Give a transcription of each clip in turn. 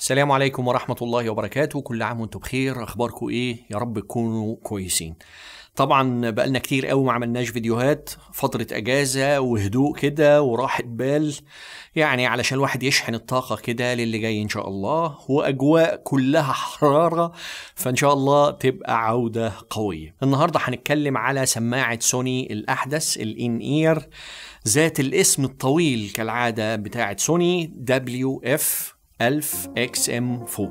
السلام عليكم ورحمة الله وبركاته كل عام وانتم بخير أخباركم إيه يا رب تكونوا كويسين طبعا بقالنا كتير قوي ما عملناش فيديوهات فترة أجازة وهدوء كده وراحة بال يعني علشان الواحد يشحن الطاقة كده للي جاي إن شاء الله وأجواء كلها حرارة فإن شاء الله تبقى عودة قوية النهاردة هنتكلم على سماعة سوني الأحدث الإن إير ذات الاسم الطويل كالعادة بتاعة سوني WF 1000 XM vor.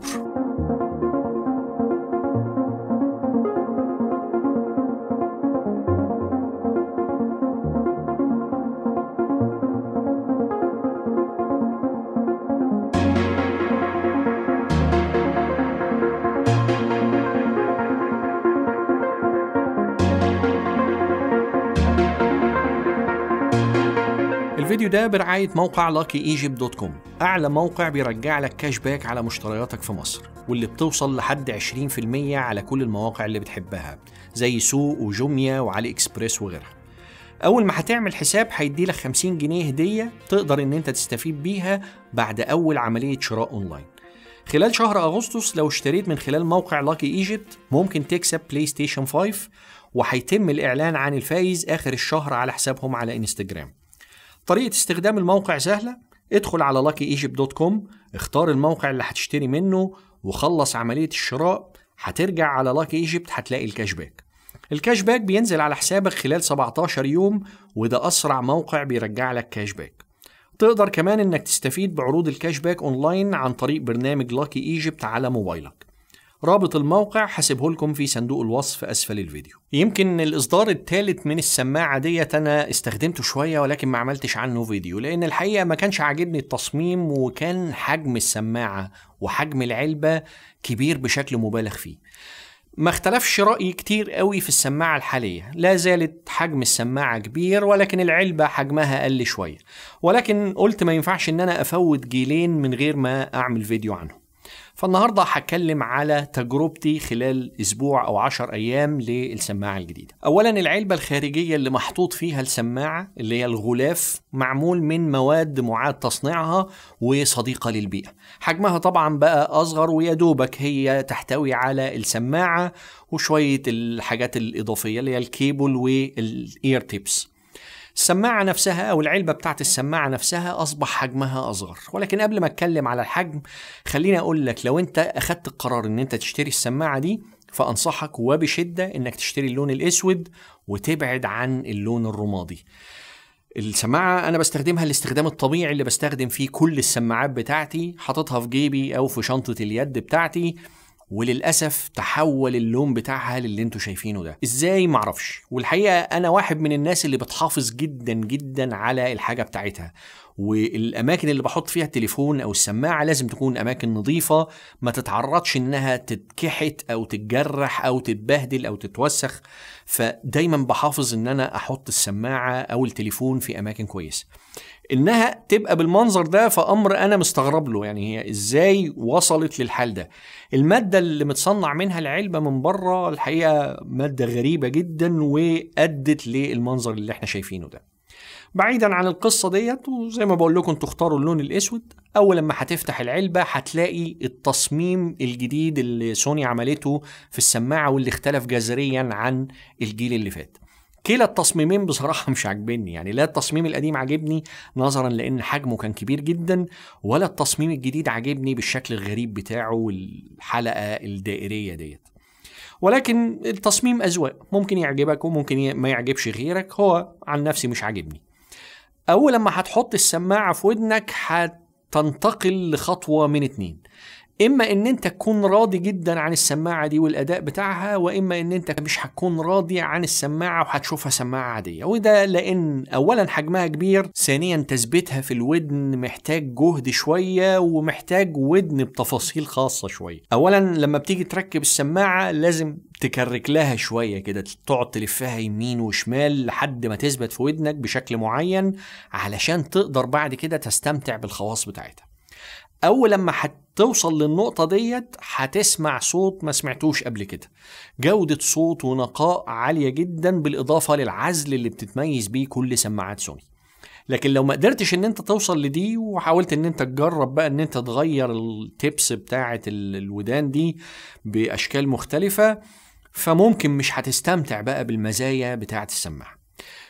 الفيديو ده برعاية موقع لاكي ايجيبت دوت كوم أعلى موقع بيرجع لك كاش باك على مشترياتك في مصر واللي بتوصل لحد 20% على كل المواقع اللي بتحبها زي سوق وجوميا وعلي اكسبريس وغيرها أول ما هتعمل حساب هيديلك 50 جنيه هدية تقدر إن أنت تستفيد بيها بعد أول عملية شراء أونلاين خلال شهر أغسطس لو اشتريت من خلال موقع لاكي ايجيبت ممكن تكسب بلاي ستيشن 5 وهيتم الإعلان عن الفائز آخر الشهر على حسابهم على انستجرام طريقة استخدام الموقع سهلة ادخل على luckyegypt.com اختار الموقع اللي هتشتري منه وخلص عملية الشراء هترجع على لاكي ايجيبت هتلاقي الكاش باك الكاش باك بينزل على حسابك خلال 17 يوم وده أسرع موقع بيرجع لك كاش باك تقدر كمان انك تستفيد بعروض الكاش باك اونلاين عن طريق برنامج لاكي ايجيبت على موبايلك رابط الموقع حسبه لكم في صندوق الوصف اسفل الفيديو يمكن الاصدار الثالث من السماعه ديت انا استخدمته شويه ولكن ما عملتش عنه فيديو لان الحقيقه ما كانش عاجبني التصميم وكان حجم السماعه وحجم العلبه كبير بشكل مبالغ فيه ما اختلفش رأيي كتير قوي في السماعة الحالية لا زالت حجم السماعة كبير ولكن العلبة حجمها أقل شوية ولكن قلت ما ينفعش ان انا افوت جيلين من غير ما اعمل فيديو عنهم فالنهارده هتكلم على تجربتي خلال اسبوع او 10 ايام للسماعه الجديده. اولا العلبه الخارجيه اللي محطوط فيها السماعه اللي هي الغلاف معمول من مواد معاد تصنيعها وصديقه للبيئه. حجمها طبعا بقى اصغر ويا دوبك هي تحتوي على السماعه وشويه الحاجات الاضافيه اللي هي الكيبل والاير تيبس. السماعة نفسها أو العلبة بتاعت السماعة نفسها أصبح حجمها أصغر ولكن قبل ما أتكلم على الحجم خليني أقول لك لو أنت أخدت القرار أن أنت تشتري السماعة دي فأنصحك وبشدة أنك تشتري اللون الأسود وتبعد عن اللون الرمادي السماعة أنا بستخدمها الاستخدام الطبيعي اللي بستخدم فيه كل السماعات بتاعتي حاططها في جيبي أو في شنطة اليد بتاعتي وللاسف تحول اللون بتاعها للي انتوا شايفينه ده ازاي معرفش والحقيقه انا واحد من الناس اللي بتحافظ جدا جدا على الحاجه بتاعتها والاماكن اللي بحط فيها التليفون او السماعه لازم تكون اماكن نظيفه ما تتعرضش انها تتكحت او تتجرح او تتبهدل او تتوسخ فدايما بحافظ ان انا احط السماعه او التليفون في اماكن كويسه انها تبقى بالمنظر ده فامر انا مستغرب له يعني هي ازاي وصلت للحال ده الماده اللي متصنع منها العلبه من بره الحقيقه ماده غريبه جدا وادت للمنظر اللي احنا شايفينه ده بعيدا عن القصه ديت وزي ما بقول لكم انتوا اختاروا اللون الاسود اول لما هتفتح العلبه هتلاقي التصميم الجديد اللي سوني عملته في السماعه واللي اختلف جذريا عن الجيل اللي فات كلا التصميمين بصراحة مش عاجبني يعني لا التصميم القديم عاجبني نظرا لأن حجمه كان كبير جدا ولا التصميم الجديد عاجبني بالشكل الغريب بتاعه والحلقة الدائرية ديت ولكن التصميم أذواق ممكن يعجبك وممكن ما يعجبش غيرك هو عن نفسي مش عاجبني أول لما هتحط السماعة في ودنك هتنتقل لخطوة من اتنين اما ان انت تكون راضي جدا عن السماعه دي والاداء بتاعها واما ان انت مش هتكون راضي عن السماعه وهتشوفها سماعه عاديه وده لان اولا حجمها كبير ثانيا تثبيتها في الودن محتاج جهد شويه ومحتاج ودن بتفاصيل خاصه شويه اولا لما بتيجي تركب السماعه لازم تكرك لها شويه كده تقعد تلفها يمين وشمال لحد ما تثبت في ودنك بشكل معين علشان تقدر بعد كده تستمتع بالخواص بتاعتها اول لما هتوصل للنقطه ديت هتسمع صوت ما سمعتوش قبل كده جوده صوت ونقاء عاليه جدا بالاضافه للعزل اللي بتتميز بيه كل سماعات سوني لكن لو ما قدرتش ان انت توصل لدي وحاولت ان انت تجرب بقى ان انت تغير التبس بتاعه الودان دي باشكال مختلفه فممكن مش هتستمتع بقى بالمزايا بتاعه السماعه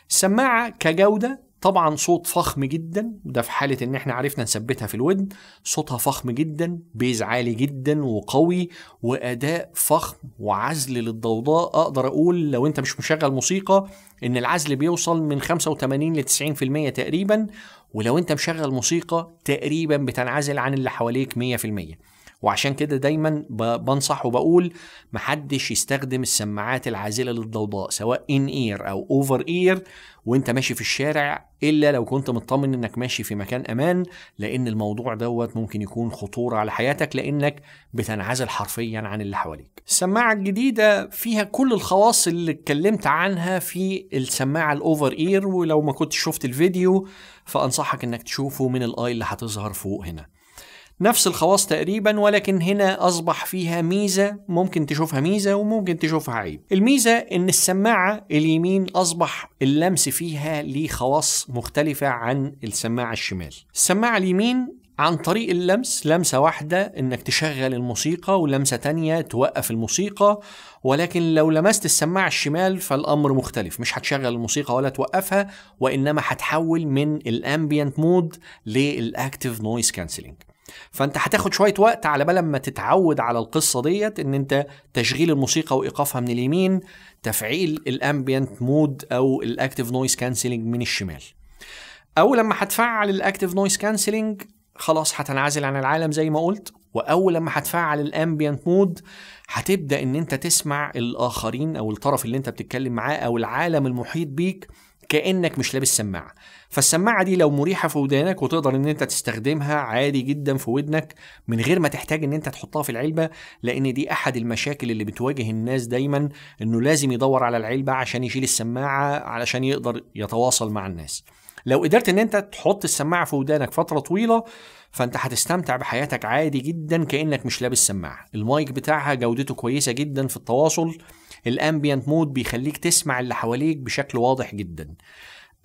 السماعه كجوده طبعا صوت فخم جدا ده في حالة ان احنا عرفنا نثبتها في الودن صوتها فخم جدا بيز عالي جدا وقوي واداء فخم وعزل للضوضاء اقدر اقول لو انت مش مشغل موسيقى ان العزل بيوصل من 85 ل 90% تقريبا ولو انت مشغل موسيقى تقريبا بتنعزل عن اللي حواليك 100% وعشان كده دايما بنصح وبقول محدش يستخدم السماعات العازله للضوضاء سواء ان اير او اوفر اير وانت ماشي في الشارع الا لو كنت مطمن انك ماشي في مكان امان لان الموضوع دوت ممكن يكون خطوره على حياتك لانك بتنعزل حرفيا عن اللي حواليك. السماعه الجديده فيها كل الخواص اللي اتكلمت عنها في السماعه الاوفر اير ولو ما كنت شفت الفيديو فانصحك انك تشوفه من الاي اللي هتظهر فوق هنا. نفس الخواص تقريبا ولكن هنا أصبح فيها ميزة ممكن تشوفها ميزة وممكن تشوفها عيب الميزة إن السماعة اليمين أصبح اللمس فيها ليه خواص مختلفة عن السماعة الشمال السماعة اليمين عن طريق اللمس لمسة واحدة انك تشغل الموسيقى ولمسة تانية توقف الموسيقى ولكن لو لمست السماعة الشمال فالأمر مختلف مش هتشغل الموسيقى ولا توقفها وإنما هتحول من الامبيانت مود للأكتيف نويز كانسلينج فانت هتاخد شويه وقت على بال ما تتعود على القصه ديت ان انت تشغيل الموسيقى وايقافها من اليمين تفعيل الامبيانت مود او الاكتيف نويز كانسلنج من الشمال اول لما هتفعل الاكتيف نويز كانسلنج خلاص هتنعزل عن العالم زي ما قلت واول لما هتفعل الامبيانت مود هتبدا ان انت تسمع الاخرين او الطرف اللي انت بتتكلم معاه او العالم المحيط بيك كانك مش لابس سماعه فالسماعه دي لو مريحه في ودانك وتقدر ان انت تستخدمها عادي جدا في ودنك من غير ما تحتاج ان انت تحطها في العلبه لان دي احد المشاكل اللي بتواجه الناس دايما انه لازم يدور على العلبه عشان يشيل السماعه علشان يقدر يتواصل مع الناس لو قدرت ان انت تحط السماعه في ودانك فتره طويله فانت هتستمتع بحياتك عادي جدا كانك مش لابس سماعه المايك بتاعها جودته كويسه جدا في التواصل الامبيانت مود بيخليك تسمع اللي حواليك بشكل واضح جدا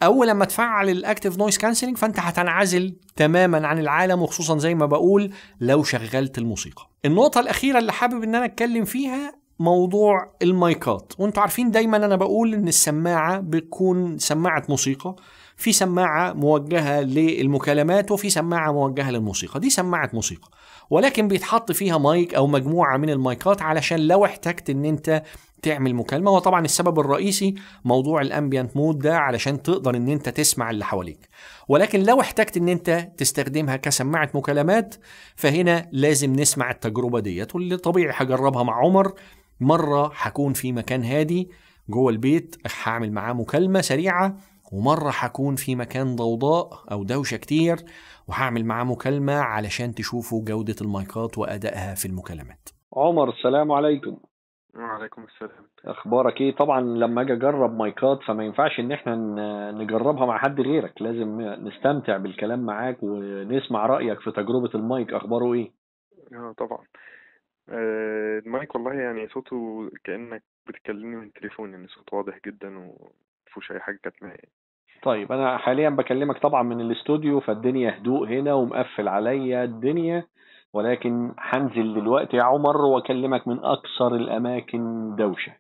اول لما تفعل الاكتيف نويز كانسلنج فانت هتنعزل تماما عن العالم وخصوصا زي ما بقول لو شغلت الموسيقى النقطه الاخيره اللي حابب ان انا اتكلم فيها موضوع المايكات وانتوا عارفين دايما انا بقول ان السماعه بتكون سماعه موسيقى في سماعه موجهه للمكالمات وفي سماعه موجهه للموسيقى دي سماعه موسيقى ولكن بيتحط فيها مايك او مجموعه من المايكات علشان لو احتجت ان انت تعمل مكالمه وطبعا السبب الرئيسي موضوع الامبيانت مود ده علشان تقدر ان انت تسمع اللي حواليك ولكن لو احتجت ان انت تستخدمها كسماعه مكالمات فهنا لازم نسمع التجربه ديت واللي طبيعي هجربها مع عمر مره هكون في مكان هادي جوه البيت هعمل معاه مكالمه سريعه ومرة هكون في مكان ضوضاء أو دوشة كتير وهعمل معاه مكالمة علشان تشوفوا جودة المايكات وأدائها في المكالمات عمر السلام عليكم وعليكم السلام اخبارك ايه طبعا لما اجي اجرب مايكات فما ينفعش ان احنا نجربها مع حد غيرك لازم نستمتع بالكلام معاك ونسمع رايك في تجربه المايك اخباره ايه اه طبعا آه، المايك والله يعني صوته كانك بتكلمني من تليفون يعني صوت واضح جدا ومفيهوش اي حاجه كانت يعني طيب انا حاليا بكلمك طبعا من الاستوديو فالدنيا هدوء هنا ومقفل عليا الدنيا ولكن هنزل دلوقتي يا عمر واكلمك من اكثر الاماكن دوشه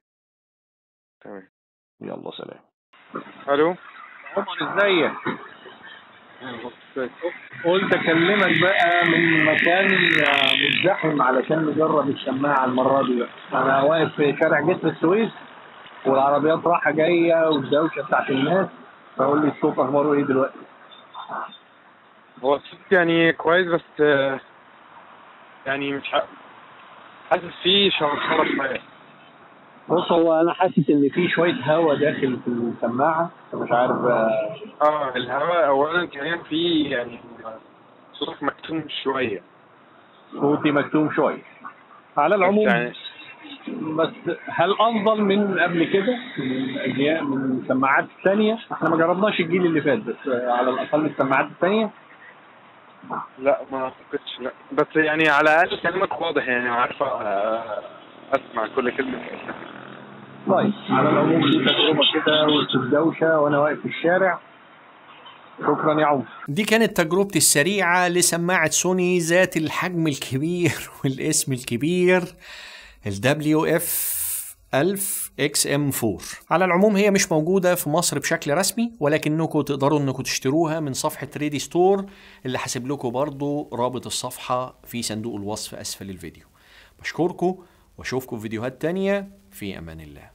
تمام يلا سلام الو عمر ازيك قلت اكلمك بقى من مكان مزدحم علشان نجرب الشماعه المره دي انا واقف في شارع جسر السويس والعربيات رايحه جايه والدوشه بتاعت الناس فقول لي الصوت اخباره ايه دلوقتي هو الصوت يعني كويس بس يعني مش حاسس فيه شرشره شويه بص هو انا حاسس ان في شويه هواء داخل في السماعه فمش عارف اه, آه، الهواء اولا كمان في يعني صوتك مكتوم شويه صوتي مكتوم شويه على العموم يعني بس هل افضل من قبل كده من اجياء من السماعات الثانيه احنا ما جربناش الجيل اللي فات بس على الاقل السماعات الثانيه لا ما اعتقدش لا بس يعني على الاقل كلامك واضح يعني عارفه آه، اسمع كل كلمه طيب على العموم دي تجربه كده وسط الدوشه وانا واقف في الشارع شكرا يا عمر دي كانت تجربتي السريعه لسماعه سوني ذات الحجم الكبير والاسم الكبير ال WF 1000 xm 4 على العموم هي مش موجوده في مصر بشكل رسمي ولكنكم تقدروا انكم تشتروها من صفحه ريدي ستور اللي حاسب لكم برضو رابط الصفحه في صندوق الوصف اسفل الفيديو بشكركم واشوفكم في فيديوهات تانية في امان الله